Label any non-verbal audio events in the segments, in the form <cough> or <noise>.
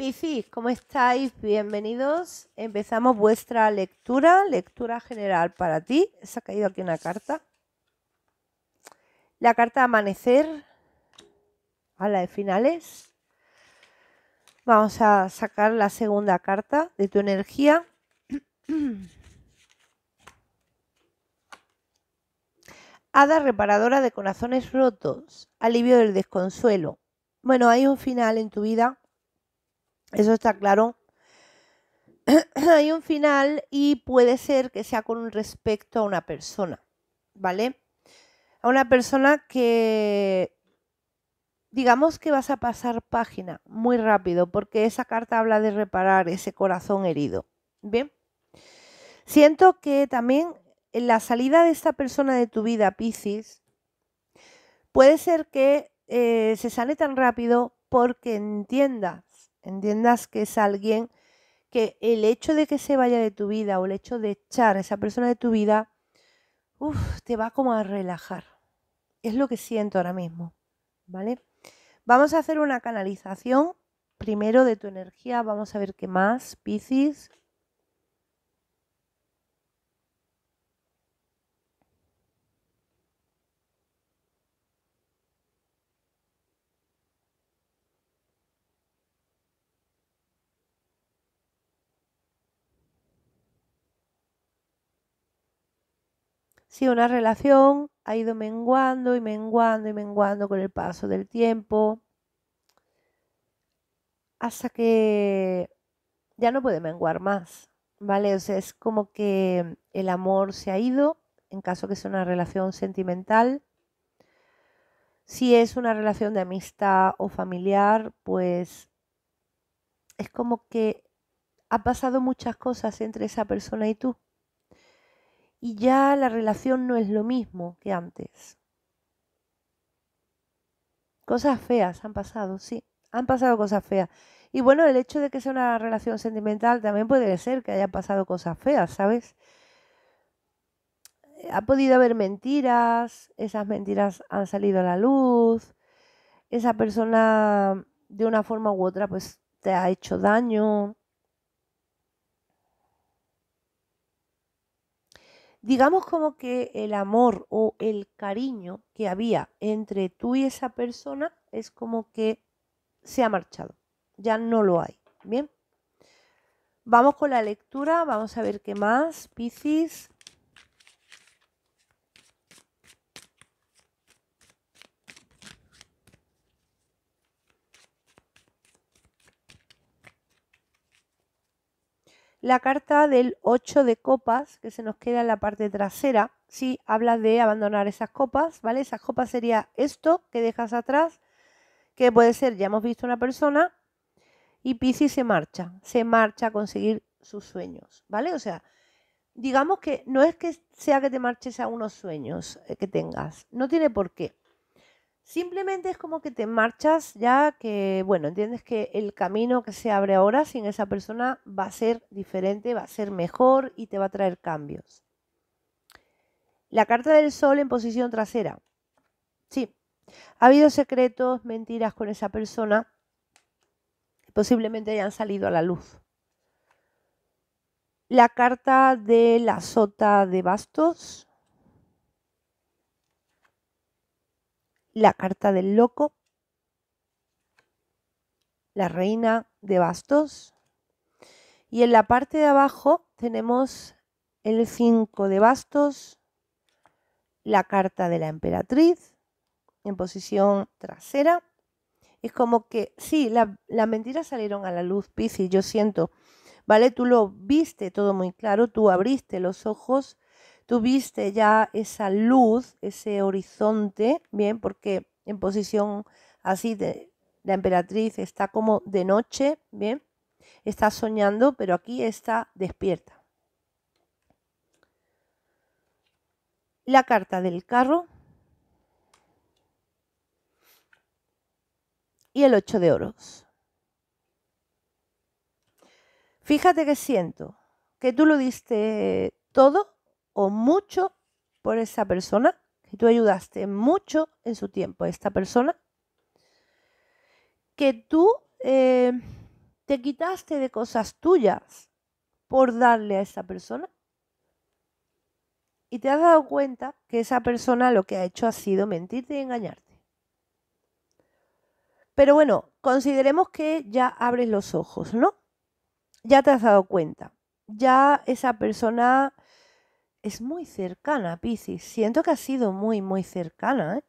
Piscis, ¿cómo estáis? Bienvenidos. Empezamos vuestra lectura, lectura general para ti. Se ha caído aquí una carta. La carta amanecer a la de finales. Vamos a sacar la segunda carta de tu energía. <clears throat> Hada reparadora de corazones rotos, alivio del desconsuelo. Bueno, hay un final en tu vida eso está claro. <clears throat> Hay un final y puede ser que sea con respecto a una persona, ¿vale? A una persona que digamos que vas a pasar página muy rápido porque esa carta habla de reparar ese corazón herido. Bien. Siento que también en la salida de esta persona de tu vida, Piscis, puede ser que eh, se sale tan rápido porque entienda Entiendas que es alguien que el hecho de que se vaya de tu vida o el hecho de echar a esa persona de tu vida, te va como a relajar. Es lo que siento ahora mismo, ¿vale? Vamos a hacer una canalización primero de tu energía, vamos a ver qué más, Piscis. si una relación ha ido menguando y menguando y menguando con el paso del tiempo, hasta que ya no puede menguar más, ¿vale? O sea, es como que el amor se ha ido, en caso que sea una relación sentimental. Si es una relación de amistad o familiar, pues es como que ha pasado muchas cosas entre esa persona y tú y ya la relación no es lo mismo que antes. Cosas feas han pasado, sí, han pasado cosas feas. Y bueno, el hecho de que sea una relación sentimental también puede ser que hayan pasado cosas feas, ¿sabes? Eh, ha podido haber mentiras, esas mentiras han salido a la luz, esa persona de una forma u otra pues te ha hecho daño, digamos como que el amor o el cariño que había entre tú y esa persona es como que se ha marchado, ya no lo hay. Bien, vamos con la lectura, vamos a ver qué más, Piscis. La carta del 8 de copas, que se nos queda en la parte trasera, sí habla de abandonar esas copas, ¿vale? Esas copas sería esto que dejas atrás, que puede ser, ya hemos visto una persona, y Piscis se marcha, se marcha a conseguir sus sueños, ¿vale? O sea, digamos que no es que sea que te marches a unos sueños eh, que tengas, no tiene por qué. Simplemente es como que te marchas ya que, bueno, entiendes que el camino que se abre ahora sin esa persona va a ser diferente, va a ser mejor y te va a traer cambios. La carta del sol en posición trasera. Sí, ha habido secretos, mentiras con esa persona. Posiblemente hayan salido a la luz. La carta de la sota de bastos. la carta del loco, la reina de bastos. Y en la parte de abajo tenemos el 5 de bastos, la carta de la emperatriz en posición trasera. Es como que, sí, las mentiras salieron a la luz, Piscis, yo siento, ¿vale? Tú lo viste todo muy claro, tú abriste los ojos, tuviste ya esa luz, ese horizonte, bien, porque en posición así de, la emperatriz está como de noche, bien, está soñando, pero aquí está despierta. La carta del carro y el ocho de oros. Fíjate que siento que tú lo diste todo o mucho por esa persona, que tú ayudaste mucho en su tiempo a esta persona, que tú eh, te quitaste de cosas tuyas por darle a esa persona y te has dado cuenta que esa persona lo que ha hecho ha sido mentirte y engañarte. Pero bueno, consideremos que ya abres los ojos, ¿no? Ya te has dado cuenta. Ya esa persona es muy cercana piscis Siento que ha sido muy, muy cercana. ¿eh?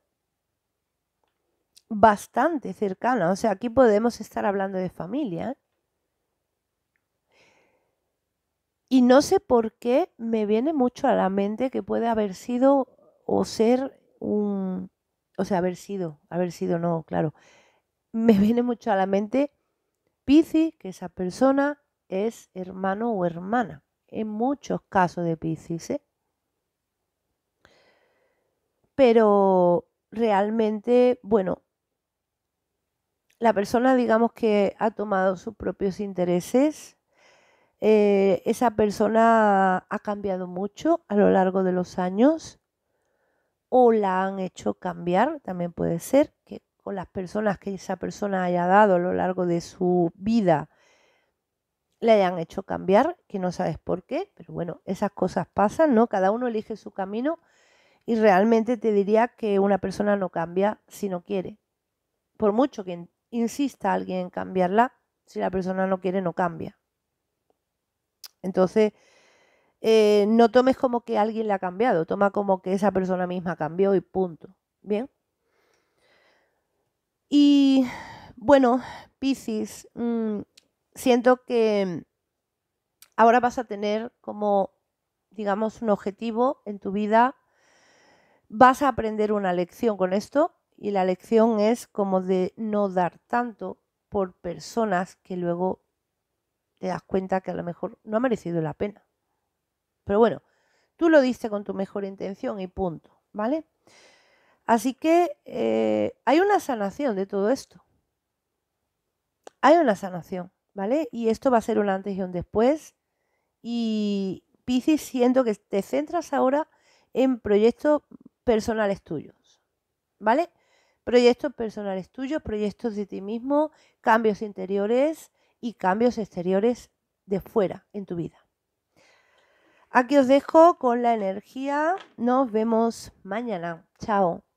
Bastante cercana. O sea, aquí podemos estar hablando de familia. Y no sé por qué me viene mucho a la mente que puede haber sido o ser un... O sea, haber sido, haber sido, no, claro. Me <laughs> viene mucho a la mente Piscis, que esa persona es hermano o hermana en muchos casos de piscis Pero realmente, bueno, la persona digamos que ha tomado sus propios intereses, eh, esa persona ha cambiado mucho a lo largo de los años o la han hecho cambiar, también puede ser que con las personas que esa persona haya dado a lo largo de su vida le hayan hecho cambiar, que no sabes por qué, pero bueno, esas cosas pasan, ¿no? Cada uno elige su camino y realmente te diría que una persona no cambia si no quiere. Por mucho que insista alguien en cambiarla, si la persona no quiere, no cambia. Entonces, eh, no tomes como que alguien la ha cambiado, toma como que esa persona misma cambió y punto. Bien. Y bueno, Piscis, mm, siento que ahora vas a tener como, digamos, un objetivo en tu vida, vas a aprender una lección con esto y la lección es como de no dar tanto por personas que luego te das cuenta que a lo mejor no ha merecido la pena. Pero bueno, tú lo diste con tu mejor intención y punto, ¿vale? Así que eh, hay una sanación de todo esto. Hay una sanación. ¿vale? Y esto va a ser un antes y un después. Y Piscis, siento que te centras ahora en proyectos personales tuyos, ¿vale? Proyectos personales tuyos, proyectos de ti mismo, cambios interiores y cambios exteriores de fuera en tu vida. Aquí os dejo con la energía. Nos vemos mañana. Chao.